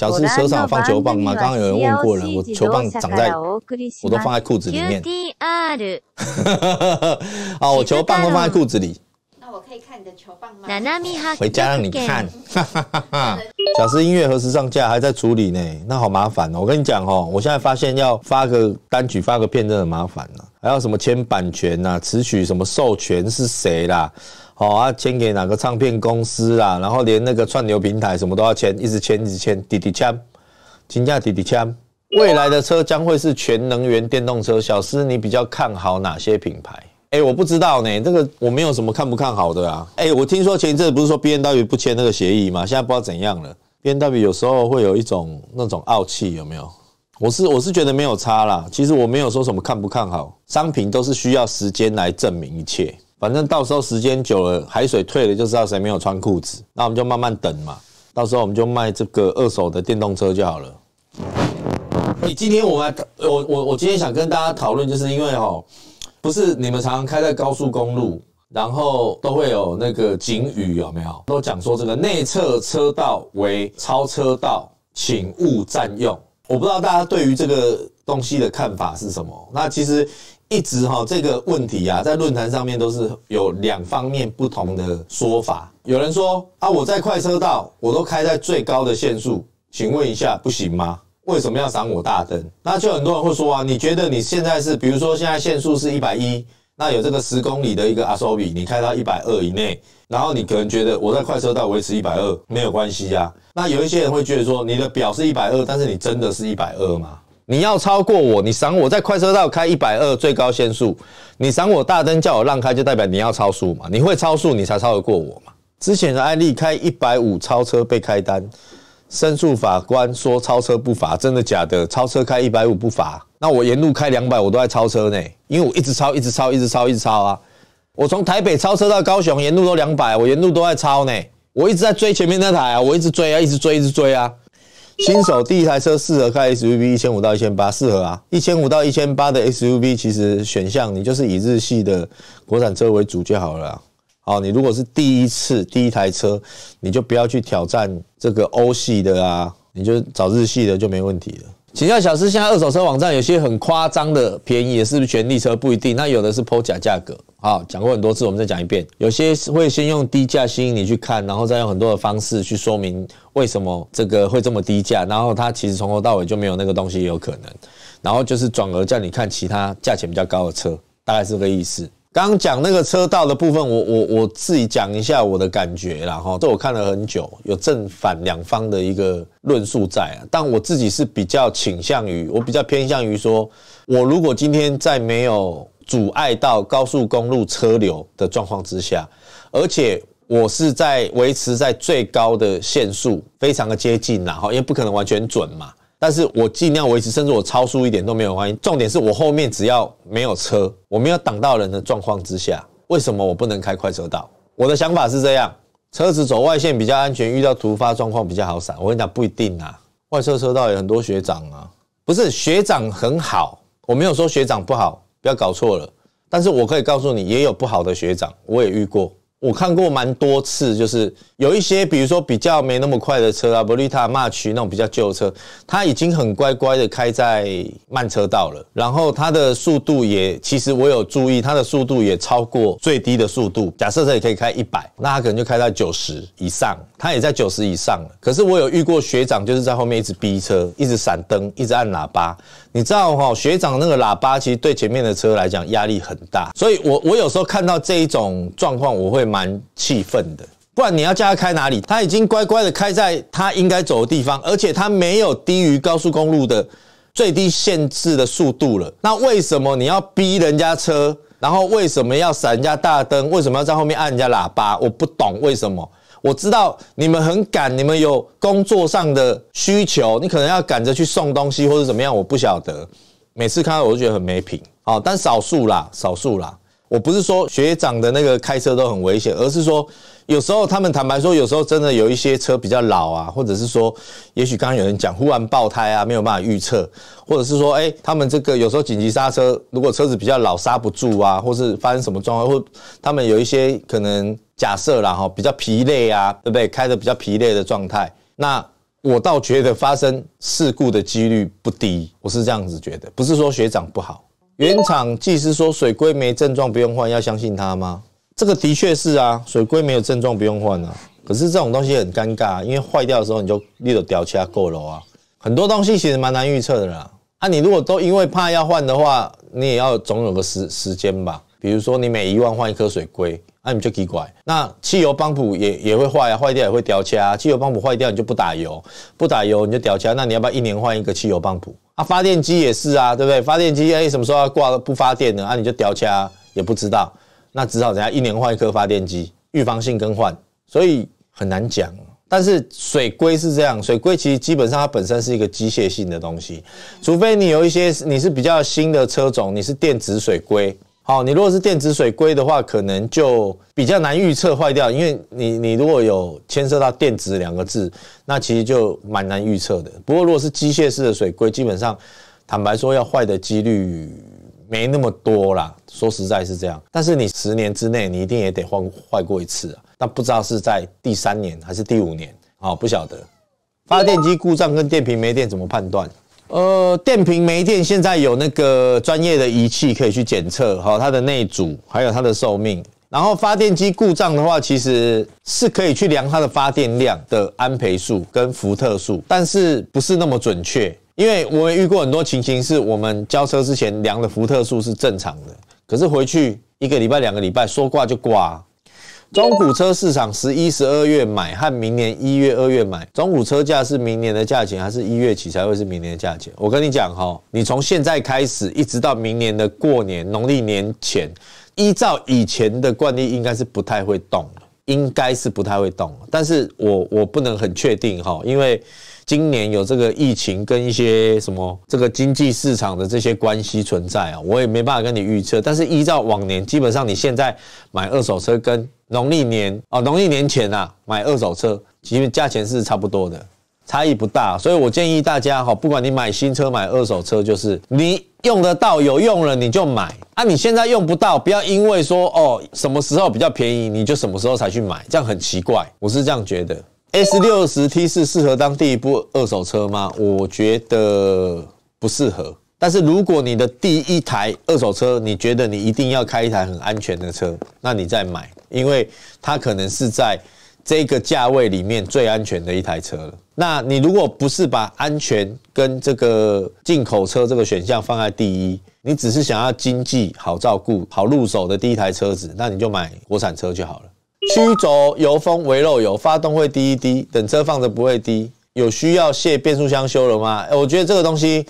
小事车上放球棒嘛，刚刚有人问过了，我球棒长在，我都放在裤子里面。啊，我球棒都放在裤子里。我可以看你的球棒吗？回家让你看。小诗音乐何时上架？还在处理呢，那好麻烦哦。我跟你讲哦，我现在发现要发个单曲、发个片都很麻烦了，还要什么签版权呐、词曲什么授权是谁啦，好啊，签给哪个唱片公司啊，然后连那个串流平台什么都要签，一直签一直签。滴滴签，金价滴滴签。未来的车将会是全能源电动车。小诗，你比较看好哪些品牌？哎，我不知道呢，这个我没有什么看不看好的啊。哎，我听说前一阵不是说 B N W 不签那个协议吗？现在不知道怎样了。B N W 有时候会有一种那种傲气，有没有？我是我是觉得没有差啦。其实我没有说什么看不看好，商品都是需要时间来证明一切。反正到时候时间久了，海水退了就知道谁没有穿裤子。那我们就慢慢等嘛，到时候我们就卖这个二手的电动车就好了。你今天我们我我我今天想跟大家讨论，就是因为哦。不是你们常常开在高速公路，然后都会有那个警语有没有？都讲说这个内侧车道为超车道，请勿占用。我不知道大家对于这个东西的看法是什么。那其实一直哈这个问题啊，在论坛上面都是有两方面不同的说法。有人说啊，我在快车道，我都开在最高的限速，请问一下，不行吗？为什么要赏我大灯？那就很多人会说啊，你觉得你现在是，比如说现在限速是一百一，那有这个十公里的一个阿数比，你开到一百二以内，然后你可能觉得我在快车道维持一百二没有关系啊。那有一些人会觉得说，你的表是一百二，但是你真的是一百二吗？你要超过我，你赏我在快车道开一百二最高限速，你赏我大灯叫我让开，就代表你要超速嘛？你会超速，你才超得过我嘛？之前的案例开一百五超车被开单。申诉法官说超车不罚，真的假的？超车开一百五不罚，那我沿路开两百，我都在超车呢，因为我一直超，一直超，一直超，一直超啊！我从台北超车到高雄，沿路都两百，我沿路都在超呢，我一直在追前面那台，啊，我一直追啊，一直追，一直追啊！新手第一台车适合开 SUV，一千五到一千八适合啊，一千五到一千八的 SUV 其实选项你就是以日系的国产车为主就好了。哦，你如果是第一次第一台车，你就不要去挑战这个欧系的啊，你就找日系的就没问题了。请教小师，现在二手车网站有些很夸张的便宜，是不是全力车不一定？那有的是抛假价格。好，讲过很多次，我们再讲一遍，有些会先用低价吸引你去看，然后再用很多的方式去说明为什么这个会这么低价，然后它其实从头到尾就没有那个东西，也有可能。然后就是转而叫你看其他价钱比较高的车，大概是这个意思。刚刚讲那个车道的部分，我我我自己讲一下我的感觉啦哈，这我看了很久，有正反两方的一个论述在啊，但我自己是比较倾向于，我比较偏向于说，我如果今天在没有阻碍到高速公路车流的状况之下，而且我是在维持在最高的限速，非常的接近然后，因为不可能完全准嘛。但是我尽量维持，甚至我超速一点都没有关系。重点是我后面只要没有车，我没有挡到人的状况之下，为什么我不能开快车道？我的想法是这样：车子走外线比较安全，遇到突发状况比较好闪。我跟你讲，不一定啊。外侧车道有很多学长啊，不是学长很好，我没有说学长不好，不要搞错了。但是我可以告诉你，也有不好的学长，我也遇过。我看过蛮多次，就是有一些，比如说比较没那么快的车啊 b 利 r i t a m a c h 那种比较旧车，它已经很乖乖的开在慢车道了，然后它的速度也，其实我有注意，它的速度也超过最低的速度。假设它也可以开一百，那它可能就开到九十以上，它也在九十以上了。可是我有遇过学长，就是在后面一直逼车，一直闪灯，一直按喇叭。你知道哈，学长那个喇叭其实对前面的车来讲压力很大，所以我我有时候看到这一种状况，我会蛮气愤的。不然你要叫他开哪里，他已经乖乖的开在他应该走的地方，而且他没有低于高速公路的最低限制的速度了。那为什么你要逼人家车，然后为什么要闪人家大灯，为什么要在后面按人家喇叭？我不懂为什么。我知道你们很赶，你们有工作上的需求，你可能要赶着去送东西或者怎么样，我不晓得。每次看到我都觉得很没品，啊，但少数啦，少数啦。我不是说学长的那个开车都很危险，而是说有时候他们坦白说，有时候真的有一些车比较老啊，或者是说，也许刚刚有人讲忽然爆胎啊，没有办法预测，或者是说，哎，他们这个有时候紧急刹车，如果车子比较老刹不住啊，或是发生什么状况，或他们有一些可能。假设然后比较疲累啊，对不对？开的比较疲累的状态，那我倒觉得发生事故的几率不低。我是这样子觉得，不是说学长不好。原厂技师说水龟没症状不用换，要相信他吗？这个的确是啊，水龟没有症状不用换啊。可是这种东西很尴尬，因为坏掉的时候你就立刻丢其他了楼啊。很多东西其实蛮难预测的啦。啊，你如果都因为怕要换的话，你也要总有个时时间吧。比如说你每一万换一颗水龟，那你就奇怪。那汽油泵浦也也会坏啊，坏掉也会掉漆。啊。汽油泵浦坏掉你就不打油，不打油你就掉枪。那你要不要一年换一个汽油泵浦啊？发电机也是啊，对不对？发电机哎，什么时候挂了不发电呢？啊？你就掉枪，也不知道。那只好等下一年换一颗发电机，预防性更换，所以很难讲。但是水龟是这样，水龟其实基本上它本身是一个机械性的东西，除非你有一些你是比较新的车种，你是电子水龟。哦，你如果是电子水龟的话，可能就比较难预测坏掉，因为你你如果有牵涉到电子两个字，那其实就蛮难预测的。不过如果是机械式的水龟，基本上坦白说要坏的几率没那么多了，说实在是这样。但是你十年之内，你一定也得换坏过一次啊，不知道是在第三年还是第五年啊，不晓得。发电机故障跟电瓶没电怎么判断？呃，电瓶没电，现在有那个专业的仪器可以去检测，哈，它的内阻，还有它的寿命。然后发电机故障的话，其实是可以去量它的发电量的安培数跟伏特数，但是不是那么准确，因为我遇过很多情形，是我们交车之前量的伏特数是正常的，可是回去一个礼拜、两个礼拜说挂就挂。中古车市场十一、十二月买和明年一月、二月买，中古车价是明年的价钱，还是一月起才会是明年的价钱？我跟你讲哈，你从现在开始一直到明年的过年农历年前，依照以前的惯例，应该是不太会动。应该是不太会动，但是我我不能很确定哈，因为今年有这个疫情跟一些什么这个经济市场的这些关系存在啊，我也没办法跟你预测。但是依照往年，基本上你现在买二手车跟农历年啊农历年前呐买二手车，其实价钱是差不多的，差异不大。所以我建议大家哈，不管你买新车买二手车，就是你用得到有用了你就买。那你现在用不到，不要因为说哦什么时候比较便宜，你就什么时候才去买，这样很奇怪。我是这样觉得，S 六十 T 四适合当第一部二手车吗？我觉得不适合。但是如果你的第一台二手车，你觉得你一定要开一台很安全的车，那你再买，因为它可能是在这个价位里面最安全的一台车了。那你如果不是把安全跟这个进口车这个选项放在第一，你只是想要经济、好照顾、好入手的第一台车子，那你就买国产车就好了。曲轴油封微漏油，发动会滴一滴，等车放着不会滴。有需要卸变速箱修了吗？我觉得这个东西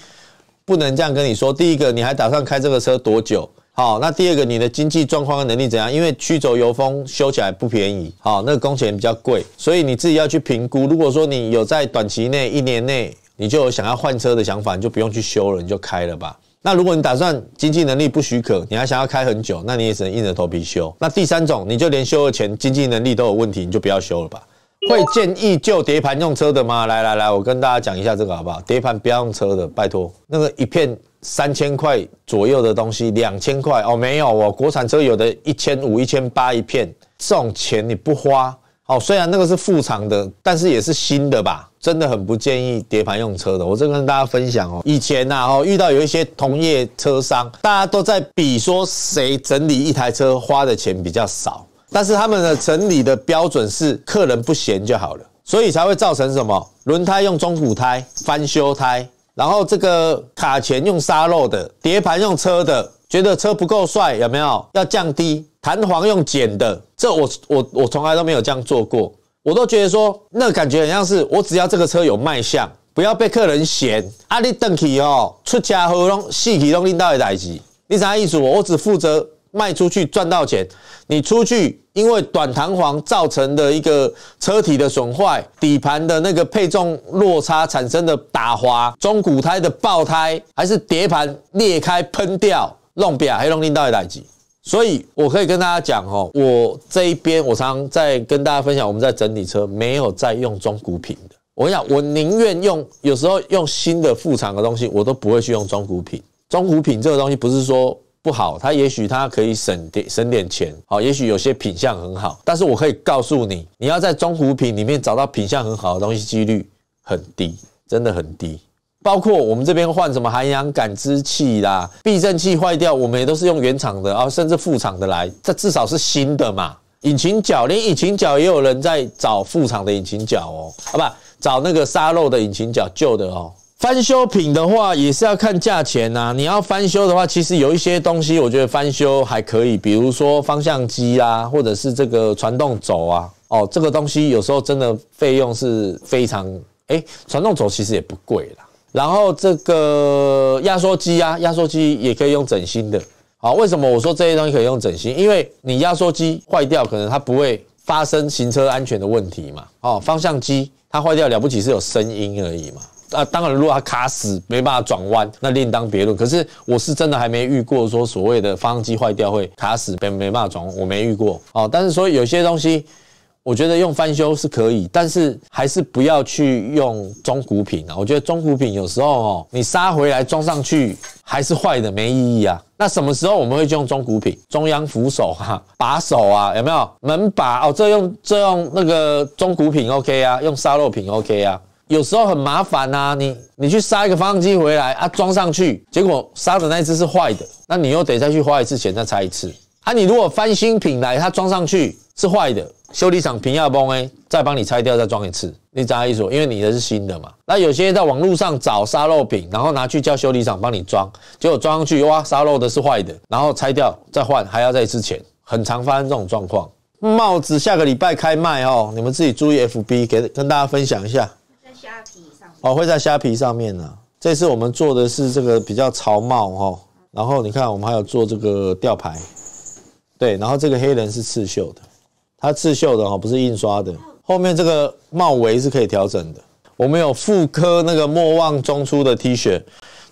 不能这样跟你说。第一个，你还打算开这个车多久？好，那第二个，你的经济状况和能力怎样？因为曲轴油封修起来不便宜，好，那个工钱比较贵，所以你自己要去评估。如果说你有在短期内，一年内，你就有想要换车的想法，你就不用去修了，你就开了吧。那如果你打算经济能力不许可，你还想要开很久，那你也只能硬着头皮修。那第三种，你就连修的钱经济能力都有问题，你就不要修了吧。会建议就碟盘用车的吗？来来来，我跟大家讲一下这个好不好？碟盘不要用车的，拜托，那个一片三千块左右的东西，两千块哦，没有哦，国产车有的一千五、一千八一片，这种钱你不花哦。虽然那个是副厂的，但是也是新的吧？真的很不建议叠盘用车的。我正跟大家分享哦，以前呐哦，遇到有一些同业车商，大家都在比说谁整理一台车花的钱比较少。但是他们的整理的标准是客人不嫌就好了，所以才会造成什么轮胎用中古胎翻修胎，然后这个卡钳用沙漏的碟盘用车的，觉得车不够帅有没有？要降低弹簧用剪的，这我我我从来都没有这样做过，我都觉得说那感觉很像是我只要这个车有卖相，不要被客人嫌。啊！你等奇哦，出家祸拢细气拢拎到的代志，你啥意思？我我只负责。卖出去赚到钱，你出去因为短弹簧造成的一个车体的损坏，底盘的那个配重落差产生的打滑，中古胎的爆胎，还是碟盘裂开喷掉，弄不还黑龙领也来所以，我可以跟大家讲哦，我这一边我常在跟大家分享，我们在整理车，没有在用中古品的。我跟你讲，我宁愿用有时候用新的副厂的东西，我都不会去用中古品。中古品这个东西不是说。不好，他也许他可以省点省点钱，好，也许有些品相很好，但是我可以告诉你，你要在中古品里面找到品相很好的东西，几率很低，真的很低。包括我们这边换什么涵阳感知器啦，避震器坏掉，我们也都是用原厂的，啊，甚至副厂的来，这至少是新的嘛。引擎脚，连引擎脚也有人在找副厂的引擎脚哦，啊不，找那个沙漏的引擎脚，旧的哦。翻修品的话也是要看价钱呐。你要翻修的话，其实有一些东西我觉得翻修还可以，比如说方向机啊，或者是这个传动轴啊。哦，这个东西有时候真的费用是非常哎。传动轴其实也不贵啦。然后这个压缩机啊，压缩机也可以用整新的。好，为什么我说这些东西可以用整新因为你压缩机坏掉，可能它不会发生行车安全的问题嘛。哦，方向机它坏掉了不起，是有声音而已嘛。啊，当然，如果它卡死，没办法转弯，那另当别论。可是我是真的还没遇过说所谓的发动机坏掉会卡死，没没办法转弯，我没遇过。哦，但是说有些东西，我觉得用翻修是可以，但是还是不要去用中古品啊。我觉得中古品有时候哦，你杀回来装上去还是坏的，没意义啊。那什么时候我们会用中古品？中央扶手啊，把手啊，有没有门把？哦，这用这用那个中古品 OK 啊，用沙漏品 OK 啊。有时候很麻烦呐，你你去杀一个发动机回来啊，装上去，结果杀的那只是坏的，那你又得再去花一次钱再拆一次。啊，你如果翻新品来，它装上去是坏的，修理厂平要崩哎，再帮你拆掉再装一次，你砸一思？因为你的是新的嘛。那有些在网路上找沙漏品，然后拿去叫修理厂帮你装，结果装上去哇，沙漏的是坏的，然后拆掉再换，还要再一次钱，很常发生这种状况。帽子下个礼拜开卖哦，你们自己注意 FB 给跟大家分享一下。哦，会在虾皮上面呢。这次我们做的是这个比较潮帽哦，然后你看我们还有做这个吊牌，对，然后这个黑人是刺绣的，它刺绣的哦，不是印刷的。后面这个帽围是可以调整的。我们有妇科那个莫忘中出的 T 恤，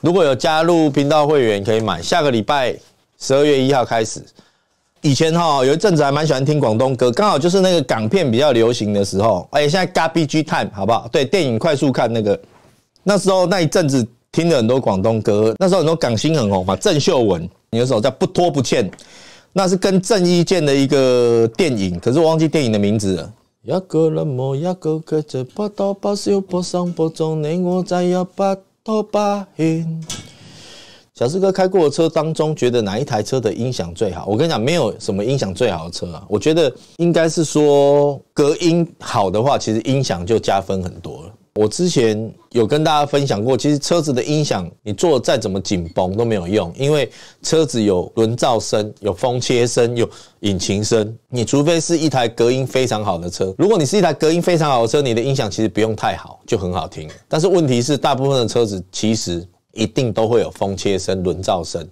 如果有加入频道会员可以买。下个礼拜十二月一号开始。以前哈有一阵子还蛮喜欢听广东歌，刚好就是那个港片比较流行的时候。哎，现在嘎逼剧看好不好？对，电影快速看那个，那时候那一阵子听了很多广东歌，那时候很多港星很红嘛，郑秀文有首叫《不拖不欠》，那是跟郑伊健的一个电影，可是我忘记电影的名字了。小四哥开过的车当中，觉得哪一台车的音响最好？我跟你讲，没有什么音响最好的车啊。我觉得应该是说隔音好的话，其实音响就加分很多了。我之前有跟大家分享过，其实车子的音响你做再怎么紧绷都没有用，因为车子有轮噪声、有风切声、有引擎声。你除非是一台隔音非常好的车，如果你是一台隔音非常好的车，你的音响其实不用太好就很好听。但是问题是，大部分的车子其实。一定都会有风切声、轮噪声、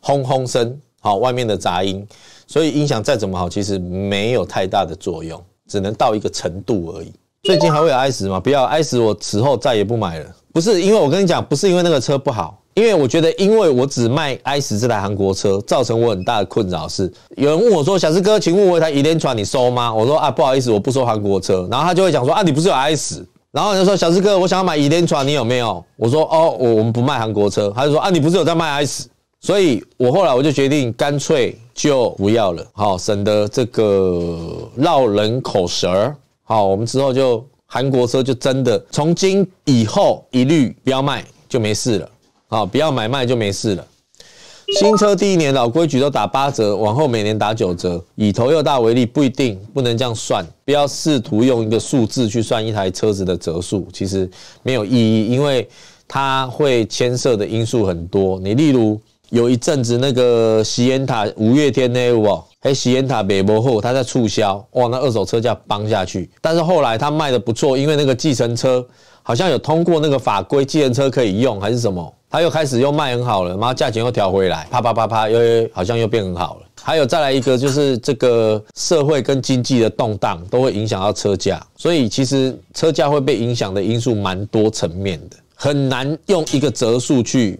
轰轰声，好，外面的杂音，所以音响再怎么好，其实没有太大的作用，只能到一个程度而已。最近还会有 i 十吗？不要 i 十，我此后再也不买了。不是因为我跟你讲，不是因为那个车不好，因为我觉得，因为我只卖 i 十这台韩国车，造成我很大的困扰是，有人问我说，小四哥，请问我一台伊莲传你收吗？我说啊，不好意思，我不收韩国车。然后他就会讲说啊，你不是有 i 十？然后就说小志哥，我想要买伊莲船，你有没有？我说哦，我我们不卖韩国车。他就说啊，你不是有在卖 S？所以，我后来我就决定，干脆就不要了，好，省得这个绕人口舌儿。好，我们之后就韩国车就真的从今以后一律不要卖，就没事了。好，不要买卖就没事了。新车第一年老规矩都打八折，往后每年打九折。以头又大为例，不一定不能这样算，不要试图用一个数字去算一台车子的折数，其实没有意义，因为它会牵涉的因素很多。你例如有一阵子那个喜宴塔、五月天那哦，哎，喜宴塔北博后他在促销，哇，那二手车价帮下去。但是后来他卖的不错，因为那个计程车好像有通过那个法规，计程车可以用还是什么？他又开始又卖很好了，然后价钱又调回来，啪啪啪啪，又好像又变很好了。还有再来一个，就是这个社会跟经济的动荡都会影响到车价，所以其实车价会被影响的因素蛮多层面的，很难用一个折数去。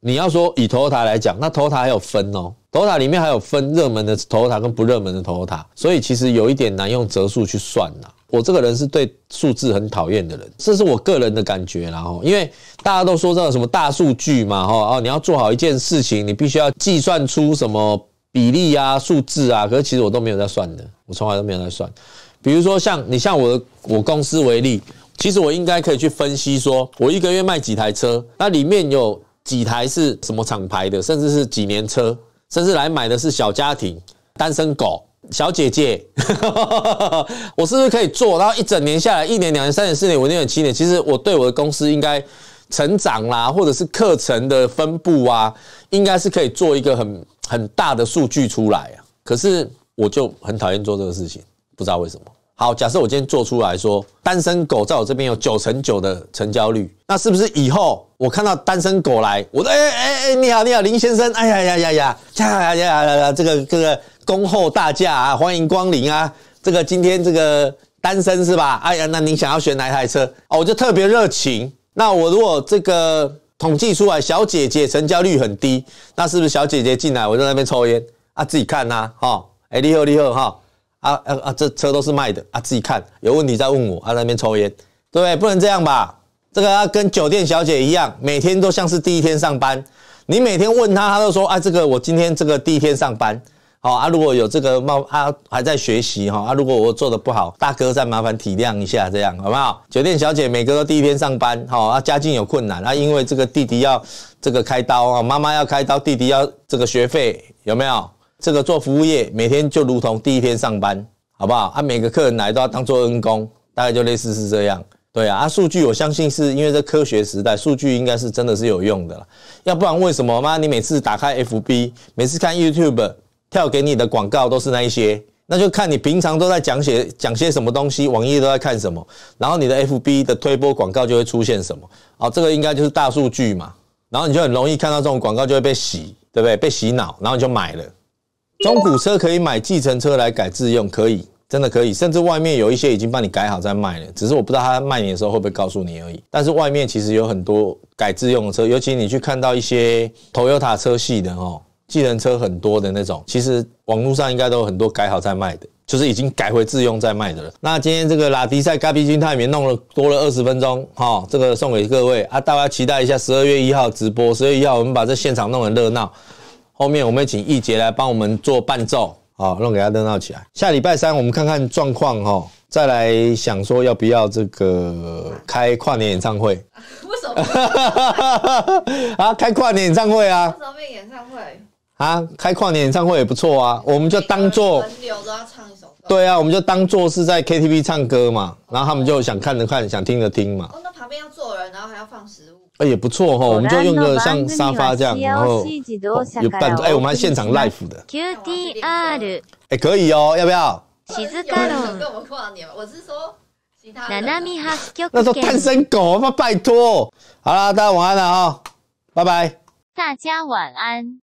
你要说以头塔来讲，那头塔还有分哦，头塔里面还有分热门的头塔跟不热门的头塔，所以其实有一点难用折数去算啦。我这个人是对数字很讨厌的人，这是我个人的感觉，然后因为大家都说到什么大数据嘛，哈，哦，你要做好一件事情，你必须要计算出什么比例啊、数字啊，可是其实我都没有在算的，我从来都没有在算。比如说像你像我的我公司为例，其实我应该可以去分析，说我一个月卖几台车，那里面有几台是什么厂牌的，甚至是几年车，甚至来买的是小家庭、单身狗。小姐姐，我是不是可以做？然后一整年下来，一年、两年、三年、四年、五年、七年，其实我对我的公司应该成长啦，或者是课程的分布啊，应该是可以做一个很很大的数据出来啊。可是我就很讨厌做这个事情，不知道为什么。好，假设我今天做出来说，单身狗在我这边有九成九的成交率，那是不是以后我看到单身狗来，我都哎哎哎，你好你好林先生，哎呀呀呀呀呀呀呀呀，这个这个。恭候大驾啊！欢迎光临啊！这个今天这个单身是吧？哎呀，那您想要选哪台车哦？我就特别热情。那我如果这个统计出来，小姐姐成交率很低，那是不是小姐姐进来，我在那边抽烟啊？自己看呐，哈，哎，你好，你好，哈！啊啊啊！这车都是卖的啊，自己看，有问题再问我。啊，那边抽烟，对不对？不能这样吧？这个要跟酒店小姐一样，每天都像是第一天上班。你每天问她，她都说：“啊，这个我今天这个第一天上班。”啊，如果有这个冒啊还在学习哈啊，如果我做的不好，大哥再麻烦体谅一下，这样好不好？酒店小姐每个都第一天上班，好啊，家境有困难啊，因为这个弟弟要这个开刀啊，妈妈要开刀，弟弟要这个学费有没有？这个做服务业，每天就如同第一天上班，好不好？啊，每个客人来都要当做恩公，大概就类似是这样。对啊，数据我相信是因为在科学时代，数据应该是真的是有用的了，要不然为什么嘛？你每次打开 FB，每次看 YouTube。跳给你的广告都是那一些，那就看你平常都在讲些讲些什么东西，网页都在看什么，然后你的 FB 的推播广告就会出现什么。哦，这个应该就是大数据嘛，然后你就很容易看到这种广告就会被洗，对不对？被洗脑，然后你就买了。中古车可以买，计程车来改自用可以，真的可以，甚至外面有一些已经帮你改好再卖了，只是我不知道他卖你的时候会不会告诉你而已。但是外面其实有很多改自用的车，尤其你去看到一些头油塔车系的哦。技能车很多的那种，其实网络上应该都有很多改好再卖的，就是已经改回自用再卖的了。那今天这个拉迪赛咖啡君，泰里面弄了多了二十分钟，哈，这个送给各位啊，大家期待一下十二月一号直播，十二月一号我们把这现场弄很热闹，后面我们请易杰来帮我们做伴奏，好，弄给他热闹起来。下礼拜三我们看看状况哈，再来想说要不要这个开跨年演唱会？为什么？啊，开跨年演唱会啊？什么演唱会？啊，开跨年演唱会也不错啊！我们就当做轮流都要唱一首。歌。对啊，我们就当做是在 KTV 唱歌嘛。然后他们就想看着看，想听着听嘛。那旁边要坐人，然后还要放食物。哎，也不错哈！我们就用个像沙发这样，然后有伴。奏。哎，我们还现场 live 的。Q T R。哎，可以哦，要不要？静子卡隆。那时候单身狗嘛，拜托。好了，大家晚安了哈，拜拜。大家晚安。